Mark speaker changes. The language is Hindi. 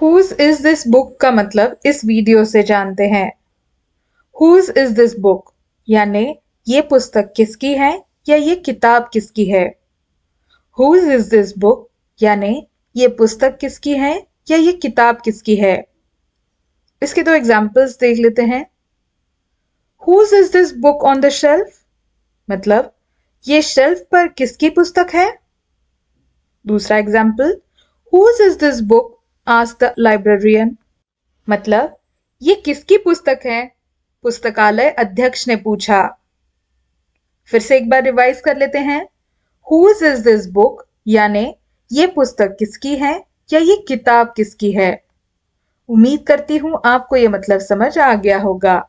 Speaker 1: हुज इज दिस बुक का मतलब इस वीडियो से जानते हैं हुज इज दिस बुक यानी ये पुस्तक किसकी है या ये किताब किसकी है हुज इज दिस बुक यानी ये पुस्तक किसकी है या ये किताब किसकी है इसके दो एग्जाम्पल्स देख लेते हैं whose is this book on the shelf मतलब ये शेल्फ पर किसकी पुस्तक है दूसरा example whose is this book ask the librarian मतलब ये किसकी पुस्तक है पुस्तकालय अध्यक्ष ने पूछा फिर से एक बार रिवाइज कर लेते हैं हुज इज दिस बुक यानी ये पुस्तक किसकी है या ये किताब किसकी है उम्मीद करती हूं आपको ये मतलब समझ आ गया होगा